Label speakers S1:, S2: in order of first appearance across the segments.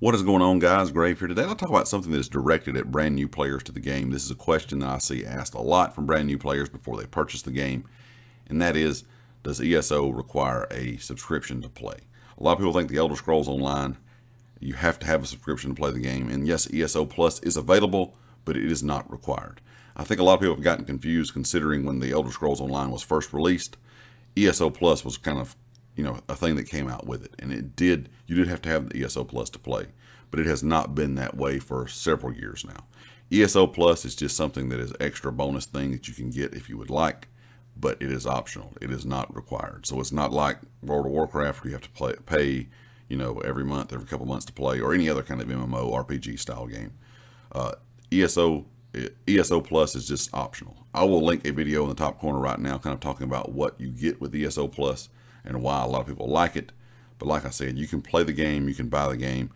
S1: What is going on guys? Grave here today. I'll talk about something that is directed at brand new players to the game. This is a question that I see asked a lot from brand new players before they purchase the game. And that is, does ESO require a subscription to play? A lot of people think the Elder Scrolls Online, you have to have a subscription to play the game. And yes, ESO Plus is available, but it is not required. I think a lot of people have gotten confused considering when the Elder Scrolls Online was first released, ESO Plus was kind of you know a thing that came out with it, and it did. You did have to have the ESO Plus to play, but it has not been that way for several years now. ESO Plus is just something that is extra bonus thing that you can get if you would like, but it is optional. It is not required. So it's not like World of Warcraft where you have to play, pay, you know, every month, every couple months to play, or any other kind of MMO RPG style game. Uh, ESO ESO eh, Plus is just optional. I will link a video in the top corner right now, kind of talking about what you get with ESO Plus, and why a lot of people like it. But like I said, you can play the game, you can buy the game,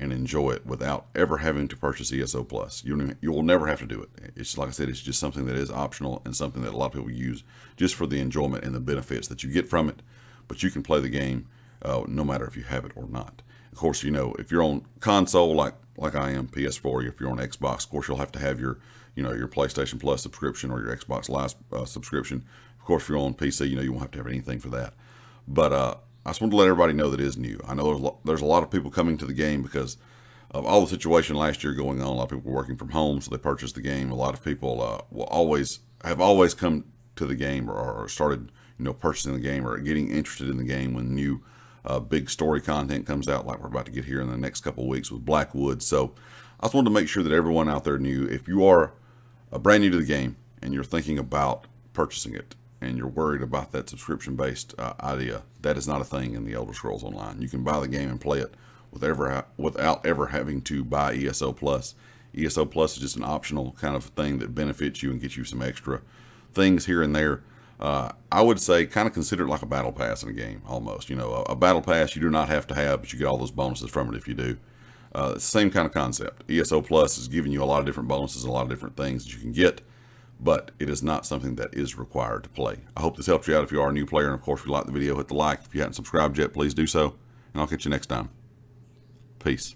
S1: and enjoy it without ever having to purchase ESO Plus. You you will never have to do it. It's like I said, it's just something that is optional and something that a lot of people use just for the enjoyment and the benefits that you get from it. But you can play the game uh, no matter if you have it or not. Of course, you know if you're on console like like I am PS4, if you're on Xbox, of course you'll have to have your you know your PlayStation Plus subscription or your Xbox Live uh, subscription. Of course, if you're on PC, you know you won't have to have anything for that. But uh, I just wanted to let everybody know that is new. I know there's, there's a lot of people coming to the game because of all the situation last year going on. A lot of people were working from home, so they purchased the game. A lot of people uh, will always have always come to the game or, or, started you know purchasing the game or getting interested in the game when new uh, big story content comes out, like we're about to get here in the next couple weeks with Blackwood. So I just wanted to make sure that everyone out there knew if you are uh, brand new to the game and you're thinking about purchasing it, and you're worried about that subscription based uh, idea, that is not a thing in the Elder Scrolls Online. You can buy the game and play it with ever, without ever having to buy ESO Plus. ESO Plus is just an optional kind of thing that benefits you and gets you some extra things here and there. Uh, I would say kind of consider it like a battle pass in a game almost. You know, a, a, battle pass you do not have to have, but you get all those bonuses from it if you do. Uh, same kind of concept. ESO Plus is giving you a lot of different bonuses, a lot of different things that you can get but it is not something that is required to play. I hope this helped you out if you are a new player, and of course, if you like the video, hit the like. If you haven't subscribed yet, please do so, and I'll catch you next time. Peace.